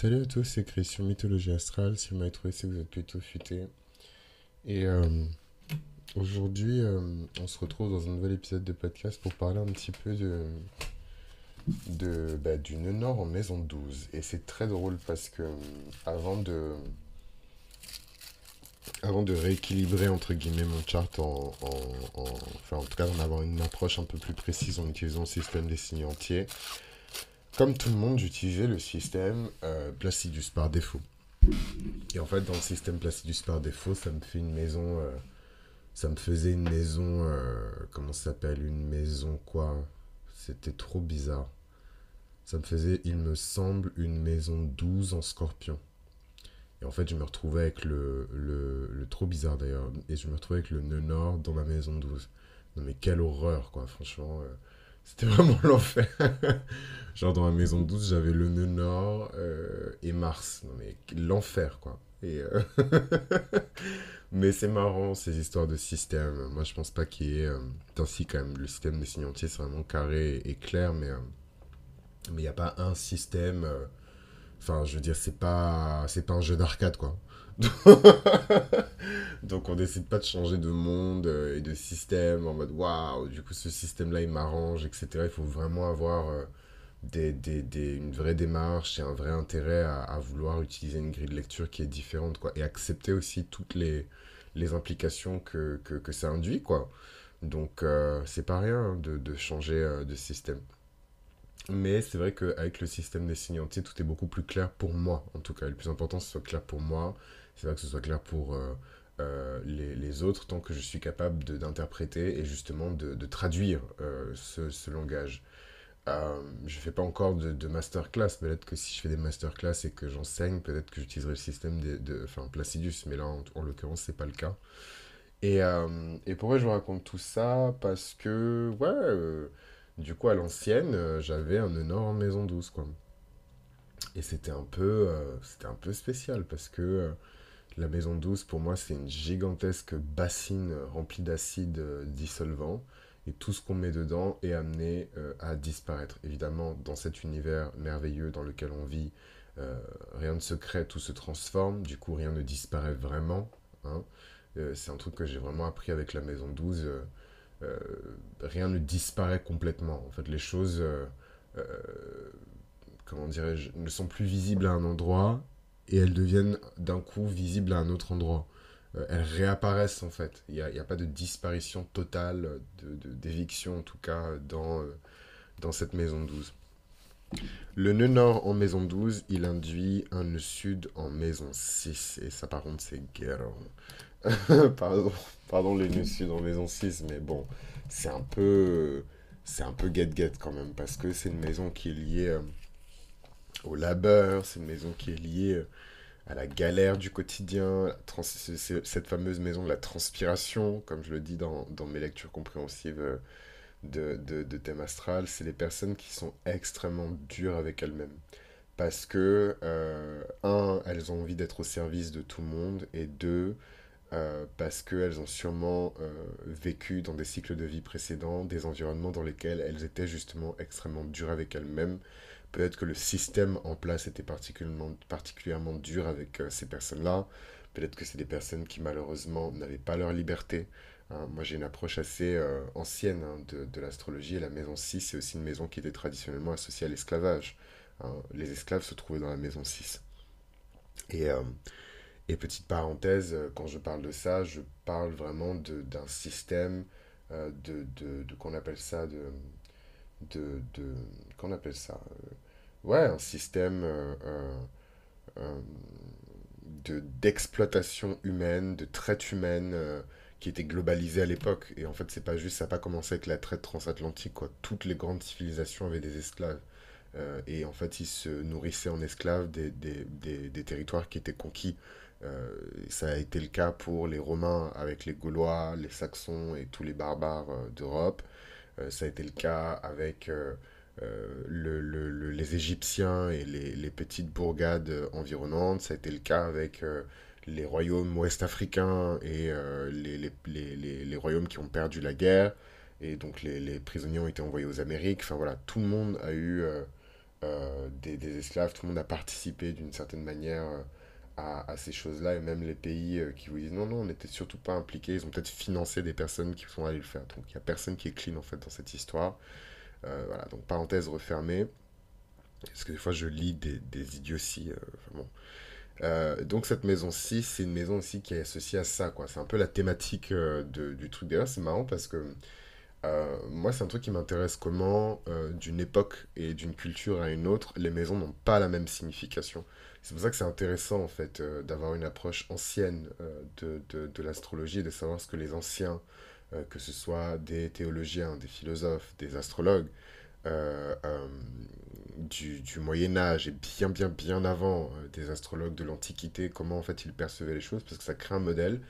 Salut à tous, c'est Chris Mythologie Astrale. Si vous m'avez trouvé, c'est que vous êtes plutôt futé. Et euh, aujourd'hui, euh, on se retrouve dans un nouvel épisode de podcast pour parler un petit peu de, de bah, du nœud nord en maison 12. Et c'est très drôle parce que euh, avant de avant de rééquilibrer entre guillemets mon chart en, en, enfin en tout cas en avoir une approche un peu plus précise en utilisant le système des signes entiers comme tout le monde, j'utilisais le système euh, Placidus par défaut. Et en fait, dans le système Placidus par défaut, ça me fait une maison. Euh, ça me faisait une maison. Euh, comment ça s'appelle Une maison quoi C'était trop bizarre. Ça me faisait, il me semble, une maison 12 en scorpion. Et en fait, je me retrouvais avec le. le, trop bizarre d'ailleurs. Et je me retrouvais avec le nœud nord dans ma maison 12. Non mais quelle horreur quoi, franchement. C'était vraiment l'enfer. Genre dans la maison 12, j'avais le nœud nord euh, et Mars. Non mais l'enfer quoi. Euh, mais c'est marrant ces histoires de système. Moi je pense pas qu'il y ait... Euh, ainsi quand même, le système des signes entiers c'est vraiment carré et clair, mais il n'y a pas un système... Enfin je veux dire c'est pas, c'est pas un jeu d'arcade quoi. Donc on décide pas de changer de monde euh, et de système en mode waouh, du coup ce système-là il m'arrange, etc. Il faut vraiment avoir euh, des, des, une vraie démarche et un vrai intérêt à, vouloir utiliser une grille de lecture qui est différente quoi. Et accepter aussi toutes les, les implications que, que, que ça induit quoi. Donc euh, c'est pas rien hein, de, de, changer de système. Mais c'est vrai qu'avec le système des signes entiers, tout est beaucoup plus clair pour moi. En tout cas, le plus important, c'est que ce soit clair pour moi c'est vrai que ce soit clair pour euh, euh, les, autres tant que je suis capable d'interpréter et justement de, traduire euh, ce, langage. je ne fais pas encore de, de masterclass. Peut-être que si je fais des masterclass et que j'enseigne, peut-être que j'utiliserai le système de, enfin, Placidus, mais là, en, l'occurrence, l'occurrence, c'est pas le cas. Et, et, pourquoi je vous raconte tout ça Parce que, ouais, du coup, à l'ancienne, j'avais un énorme maison douce, quoi. Et c'était un peu, c'était un peu spécial parce que la maison 12, pour moi, c'est une gigantesque bassine remplie d'acides euh, dissolvants. Et tout ce qu'on met dedans est amené euh, à disparaître. Évidemment, dans cet univers merveilleux dans lequel on vit, euh, rien ne se crée, tout se transforme. Du coup, rien ne disparaît vraiment. Hein. c'est un truc que j'ai vraiment appris avec la maison 12. rien ne disparaît complètement. En fait, les choses comment dirais-je, ne sont plus visibles à un endroit, et elles deviennent d'un coup visibles à un autre endroit. Euh, elles réapparaissent en fait. Il n'y a, pas de disparition totale, d'éviction de, déviction en tout cas, dans, euh, dans cette maison 12. Le nœud nord en maison 12, il induit un nœud sud en maison 6. Et ça par contre c'est guéron. pardon, pardon le nœud sud en maison 6, mais bon, c'est un peu... C'est un peu get-get quand même, parce que c'est une maison qui est liée... Euh, au labeur, c'est une maison qui est liée euh, à la galère du quotidien, cette fameuse maison de la transpiration, comme je le dis dans, mes lectures compréhensives euh, de, thème astral, c'est les personnes qui sont extrêmement dures avec elles-mêmes. Parce que, euh, un, elles ont envie d'être au service de tout le monde, et deux, parce qu'elles ont sûrement vécu dans des cycles de vie précédents, des environnements dans lesquels elles étaient justement extrêmement dures avec elles-mêmes, Peut-être que le système en place était particulièrement, particulièrement dur avec euh, ces personnes-là. Peut-être que c'est des personnes qui malheureusement n'avaient pas leur liberté. Hein. Moi j'ai une approche assez euh, ancienne hein, de, de l'astrologie. La maison 6, c'est aussi une maison qui était traditionnellement associée à l'esclavage. Hein. Les esclaves se trouvaient dans la maison 6. Euh, et, petite parenthèse, quand je parle de ça, je parle vraiment d'un système de, de, de qu'on appelle ça de de, de qu'on appelle ça euh, ouais un système euh, de d'exploitation humaine de traite humaine euh, qui était globalisé à l'époque. Et en fait, c'est pas juste, ça n'a pas commencé avec la traite transatlantique, quoi. Toutes les grandes civilisations avaient des esclaves. et en fait, ils se nourrissaient en esclaves des, des, des, territoires qui étaient conquis. ça a été le cas pour les Romains avec les Gaulois, les Saxons et tous les barbares d'Europe. Euh, ça a été le cas avec euh, euh, les Égyptiens et les, petites bourgades environnantes, ça a été le cas avec les royaumes ouest africains et les, royaumes qui ont perdu la guerre. Et donc les, prisonniers ont été envoyés aux Amériques. Enfin voilà, tout le monde a eu des, esclaves, tout le monde a participé d'une certaine manière à, ces choses-là, et même les pays euh, qui vous disent non, non, on n'était surtout pas impliqués, ils ont peut-être financé des personnes qui sont allées le faire. Donc il n'y a personne qui est clean en fait dans cette histoire. Euh, voilà, donc parenthèse refermée. Parce que des fois je lis des, des idioties. Euh, donc cette maison-ci, c'est une maison aussi qui est associée à ça, quoi. C'est un peu la thématique de, du truc. D'ailleurs, c'est marrant parce que euh, moi, c'est un truc qui m'intéresse comment, euh, d'une époque et d'une culture à une autre, les maisons n'ont pas la même signification. C'est pour ça que c'est intéressant, en fait, euh, d'avoir une approche ancienne de, l'astrologie et de savoir ce que les anciens, que ce soit des théologiens, des philosophes, des astrologues, du, du, Moyen Âge et bien, bien, bien avant des astrologues de l'Antiquité, comment, en fait, ils percevaient les choses, parce que ça crée un modèle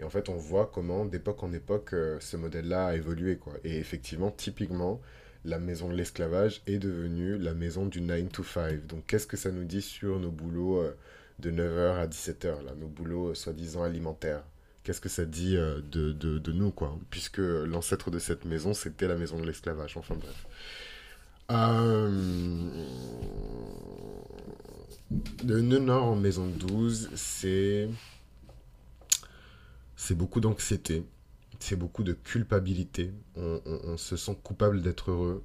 et en fait, on voit comment, d'époque en époque, euh, ce modèle-là a évolué. Quoi. Et effectivement, typiquement, la maison de l'esclavage est devenue la maison du 9 to 5. Donc, qu'est-ce que ça nous dit sur nos boulots euh, de 9h à 17h, là, nos boulots euh, soi-disant alimentaires Qu'est-ce que ça dit de, nous, quoi Puisque l'ancêtre de cette maison, c'était la maison de l'esclavage. Enfin, bref. Le nœud nord en maison 12, c'est... C'est beaucoup d'anxiété, c'est beaucoup de culpabilité. On, se sent coupable d'être heureux,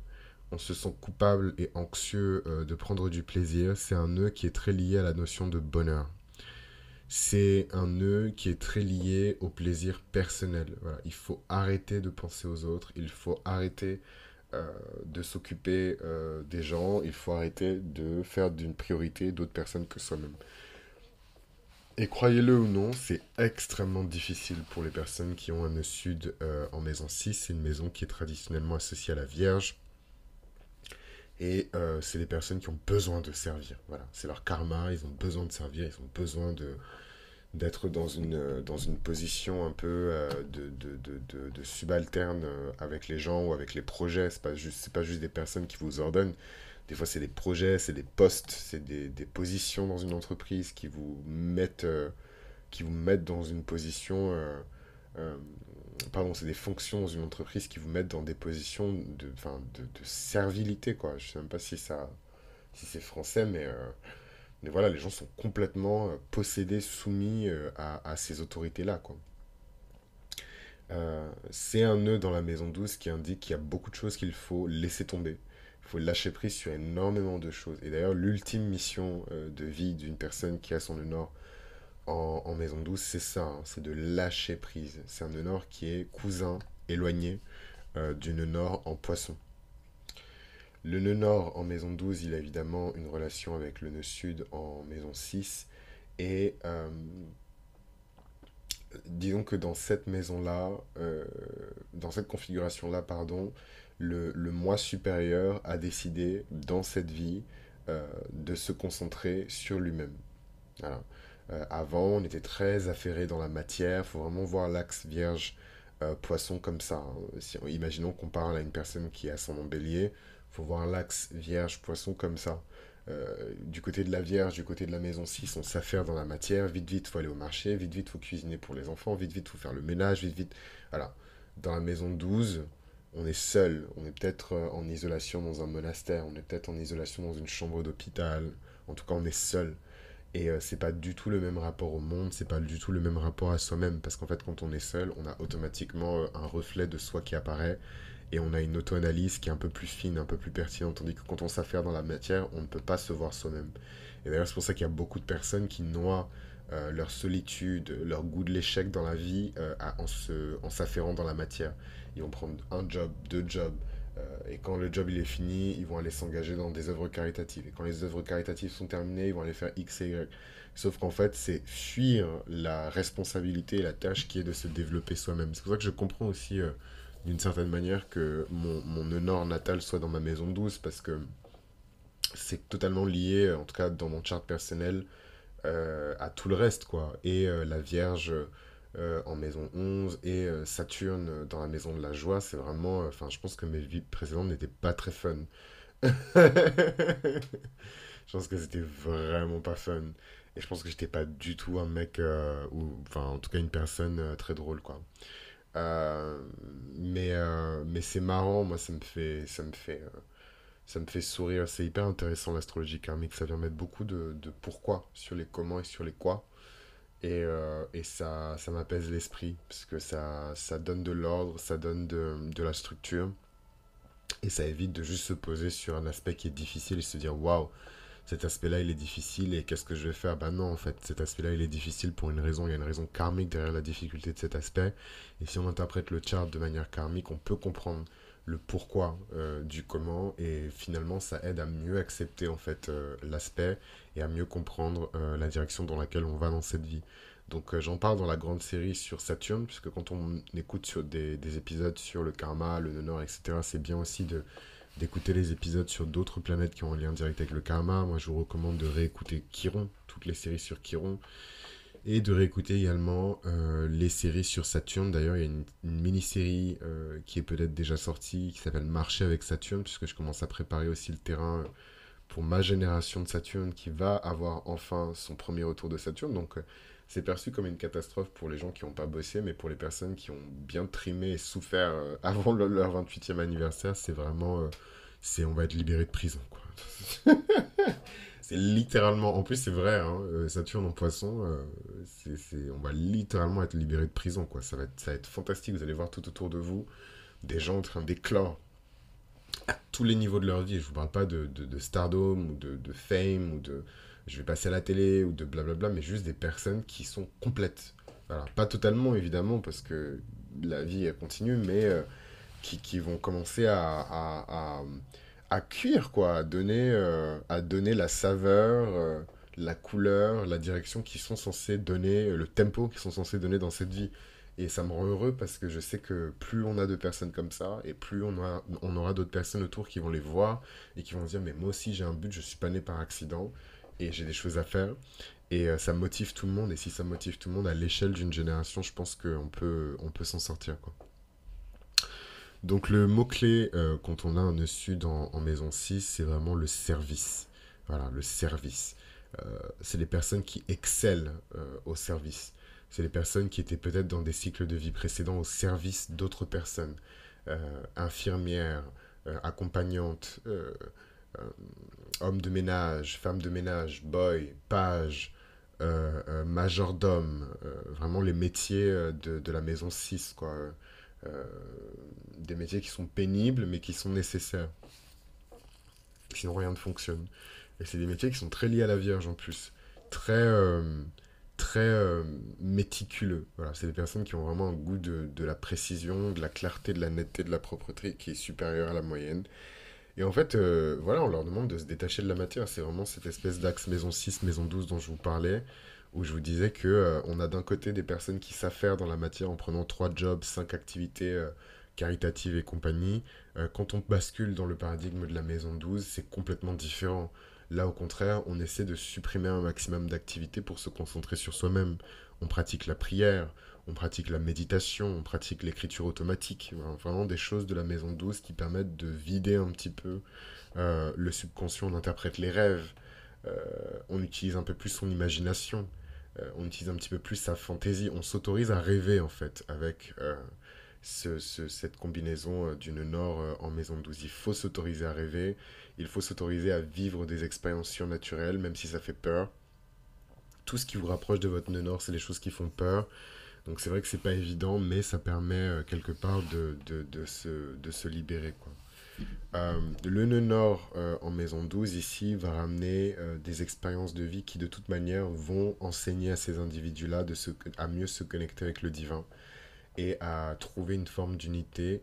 on se sent coupable et anxieux euh, de prendre du plaisir. C'est un nœud qui est très lié à la notion de bonheur. C'est un nœud qui est très lié au plaisir personnel. il faut arrêter de penser aux autres, il faut arrêter euh, de s'occuper euh, des gens, il faut arrêter de faire d'une priorité d'autres personnes que soi-même. Et croyez-le ou non, c'est extrêmement difficile pour les personnes qui ont un nœud sud euh, en maison 6. C'est une maison qui est traditionnellement associée à la Vierge. Et euh, c'est des personnes qui ont besoin de servir. Voilà, c'est leur karma, ils ont besoin de servir, ils ont besoin de d'être dans une, euh, dans une position un peu de, de, de, subalterne avec les gens ou avec les projets. Ce n'est pas, juste, pas juste des personnes qui vous ordonnent, des fois, c'est des projets, c'est des postes, c'est des, des, positions dans une entreprise qui vous mettent, euh, qui vous mettent dans une position. Euh, euh, pardon, c'est des fonctions dans une entreprise qui vous mettent dans des positions de, de servilité, quoi. Je sais même pas si ça, si c'est français, mais, mais voilà, les gens sont complètement possédés, soumis à, à, ces autorités-là, quoi. c'est un nœud dans la maison douce qui indique qu'il y a beaucoup de choses qu'il faut laisser tomber. Il faut lâcher prise sur énormément de choses. Et d'ailleurs, l'ultime mission euh, de vie d'une personne qui a son nœud en, en maison 12, c'est ça, hein, c'est de lâcher prise. C'est un nord qui est cousin, éloigné euh, du nœud nord en poisson. Le nœud nord en maison 12, il a évidemment une relation avec le nœud sud en maison 6. Et euh, disons que dans cette maison-là, dans cette configuration-là, pardon, le, moi supérieur a décidé dans cette vie euh, de se concentrer sur lui-même. Euh, avant, on était très affairé dans la matière, Il faut vraiment voir l'axe vierge euh, poisson comme ça. Hein. imaginons qu'on parle à une personne qui a son bélier, faut voir l'axe vierge poisson comme ça. du côté de la Vierge, du côté de la maison 6, on s'affaire dans la matière. Vite, vite, faut aller au marché. Vite, vite, faut cuisiner pour les enfants. Vite, vite, faut faire le ménage. Vite, vite. Voilà. Dans la maison 12, on est seul, on est peut-être euh, en isolation dans un monastère, on est peut-être en isolation dans une chambre d'hôpital, en tout cas on est seul. Et euh, c'est pas du tout le même rapport au monde, c'est pas du tout le même rapport à soi-même, parce qu'en fait quand on est seul, on a automatiquement euh, un reflet de soi qui apparaît, et on a une auto-analyse qui est un peu plus fine, un peu plus pertinente, tandis que quand on s'affaire dans la matière, on ne peut pas se voir soi-même. Et d'ailleurs c'est pour ça qu'il y a beaucoup de personnes qui noient euh, leur solitude, leur goût de l'échec dans la vie euh, en, se, en s'affairant dans la matière. Ils vont prendre un job, deux jobs, euh, et quand le job il est fini, ils vont aller s'engager dans des œuvres caritatives. Et quand les œuvres caritatives sont terminées, ils vont aller faire X et Y. Sauf qu'en fait, c'est fuir la responsabilité et la tâche qui est de se développer soi-même. C'est pour ça que je comprends aussi, d'une certaine manière, que mon, honneur natal soit dans ma maison douce, parce que c'est totalement lié, en tout cas dans mon chart personnel, euh, à tout le reste, quoi. Et euh, la Vierge euh, en maison 11 et Saturne dans la maison de la joie, c'est vraiment. Enfin, je pense que mes vies précédentes n'étaient pas très fun. je pense que c'était vraiment pas fun. Et je pense que j'étais pas du tout un mec, ou enfin en tout cas une personne très drôle, quoi. mais mais c'est marrant, moi ça me fait, ça me fait, ça me fait sourire. C'est hyper intéressant l'astrologie karmique. Hein, ça vient mettre beaucoup de, de, pourquoi sur les comment et sur les quoi. Et, euh, et ça, ça m'apaise l'esprit parce que ça, ça donne de l'ordre, ça donne de, de, la structure. Et ça évite de juste se poser sur un aspect qui est difficile et se dire waouh, cet aspect-là il est difficile et qu'est-ce que je vais faire Ben non, en fait, cet aspect-là il est difficile pour une raison. Il y a une raison karmique derrière la difficulté de cet aspect. Et si on interprète le chart de manière karmique, on peut comprendre le pourquoi euh, du comment et finalement ça aide à mieux accepter en fait euh, l'aspect et à mieux comprendre euh, la direction dans laquelle on va dans cette vie. Donc j'en parle dans la grande série sur Saturne puisque quand on écoute sur des, épisodes sur le karma, le nonor, etc. C'est bien aussi de d'écouter les épisodes sur d'autres planètes qui ont un lien direct avec le karma. Moi je vous recommande de réécouter Chiron, toutes les séries sur Chiron et de réécouter également euh, les séries sur Saturne. D'ailleurs, il y a une, mini-série euh, qui est peut-être déjà sortie, qui s'appelle Marcher avec Saturne, puisque je commence à préparer aussi le terrain pour ma génération de Saturne, qui va avoir enfin son premier retour de Saturne. Donc, euh, c'est perçu comme une catastrophe pour les gens qui n'ont pas bossé, mais pour les personnes qui ont bien trimé et souffert avant leur 28e anniversaire, c'est vraiment... c'est on va être libéré de prison, quoi. C'est littéralement, en plus c'est vrai, hein, euh, Saturne en poisson, euh, c'est, on va littéralement être libéré de prison, quoi. Ça va, être, ça va être fantastique, vous allez voir tout autour de vous des gens en train d'éclore à tous les niveaux de leur vie. Je vous parle pas de, de, stardom ou de, de, fame ou de je vais passer à la télé ou de blablabla, mais juste des personnes qui sont complètes. Alors, pas totalement évidemment parce que la vie continue, mais euh, qui, qui, vont commencer à à cuire, quoi, à donner, euh, à donner la saveur, euh, la couleur, la direction qui sont censés donner, euh, le tempo qui sont censés donner dans cette vie. Et ça me rend heureux parce que je sais que plus on a de personnes comme ça, et plus on, on aura d'autres personnes autour qui vont les voir et qui vont dire Mais moi aussi j'ai un but, je suis pas né par accident et j'ai des choses à faire. Et ça motive tout le monde. Et si ça motive tout le monde à l'échelle d'une génération, je pense qu'on peut, on peut s'en sortir. Quoi. Donc le mot-clé euh, quand on a un sud en, maison 6, c'est vraiment le service. Voilà, le service. Euh, c'est les personnes qui excellent euh, au service. C'est les personnes qui étaient peut-être dans des cycles de vie précédents au service d'autres personnes. infirmières, accompagnantes, hommes de ménage, femmes de ménage, boy, page, majordome. vraiment les métiers de, la maison 6, quoi euh, des métiers qui sont pénibles mais qui sont nécessaires. Sinon rien ne fonctionne. Et c'est des métiers qui sont très liés à la Vierge en plus, très euh, très euh, méticuleux. Voilà, c'est des personnes qui ont vraiment un goût de, la précision, de la clarté, de la netteté, de la propreté qui est supérieure à la moyenne. Et en fait, voilà, on leur demande de se détacher de la matière. C'est vraiment cette espèce d'axe maison 6, maison 12 dont je vous parlais où je vous disais que euh, on a d'un côté des personnes qui s'affairent dans la matière en prenant trois jobs, cinq activités euh, caritatives et compagnie. Euh, quand on bascule dans le paradigme de la maison 12, c'est complètement différent. Là, au contraire, on essaie de supprimer un maximum d'activités pour se concentrer sur soi-même. On pratique la prière, on pratique la méditation, on pratique l'écriture automatique. vraiment des choses de la maison 12 qui permettent de vider un petit peu le subconscient, on interprète les rêves. on utilise un peu plus son imagination. Euh, on utilise un petit peu plus sa fantaisie, on s'autorise à rêver en fait avec euh, cette combinaison euh, du nœud nord en maison 12. Il faut s'autoriser à rêver, il faut s'autoriser à vivre des expériences surnaturelles, même si ça fait peur. Tout ce qui vous rapproche de votre nœud nord, c'est les choses qui font peur. Donc c'est vrai que c'est pas évident, mais ça permet quelque part de, se, de se libérer. Quoi. Euh, le nœud nord euh, en maison 12 ici va ramener euh, des expériences de vie qui de toute manière vont enseigner à ces individus-là se, à mieux se connecter avec le divin et à trouver une forme d'unité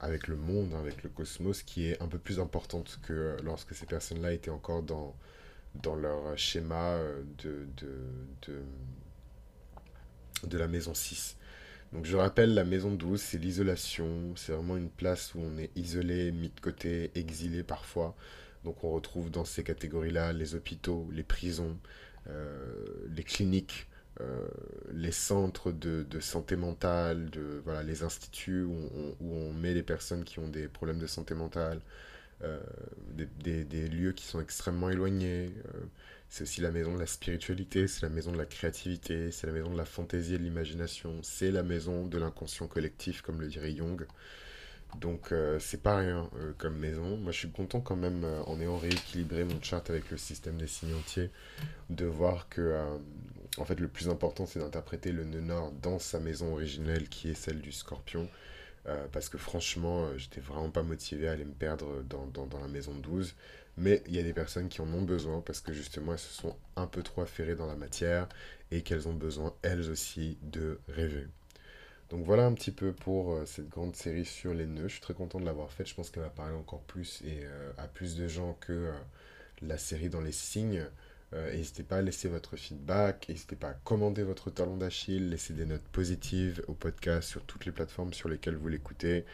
avec le monde, avec le cosmos qui est un peu plus importante que lorsque ces personnes-là étaient encore dans, leur schéma de, de la maison 6. Donc je rappelle, la maison douce, c'est l'isolation, c'est vraiment une place où on est isolé, mis de côté, exilé parfois. Donc on retrouve dans ces catégories-là les hôpitaux, les prisons, euh, les cliniques, euh, les centres de, santé mentale, de, voilà, les instituts où on, met les personnes qui ont des problèmes de santé mentale, euh, des, lieux qui sont extrêmement éloignés c'est aussi la maison de la spiritualité, c'est la maison de la créativité, c'est la maison de la fantaisie et de l'imagination, c'est la maison de l'inconscient collectif, comme le dirait Jung. Donc euh, c'est pas rien euh, comme maison. Moi je suis content quand même, euh, en ayant rééquilibré mon chart avec le système des signes entiers, de voir que en fait le plus important c'est d'interpréter le nœud nord dans sa maison originelle qui est celle du scorpion. parce que franchement, j'étais vraiment pas motivé à aller me perdre dans, la maison 12. Mais il y a des personnes qui en ont besoin parce que justement elles se sont un peu trop affairées dans la matière et qu'elles ont besoin elles aussi de rêver. Donc voilà un petit peu pour euh, cette grande série sur les nœuds. Je suis très content de l'avoir faite. Je pense qu'elle va parler encore plus et euh, à plus de gens que euh, la série dans les signes. n'hésitez pas à laisser votre feedback, n'hésitez pas à commander votre talon d'Achille, laissez des notes positives au podcast sur toutes les plateformes sur lesquelles vous l'écoutez.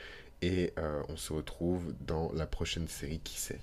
Et on se retrouve dans la prochaine série qui sait.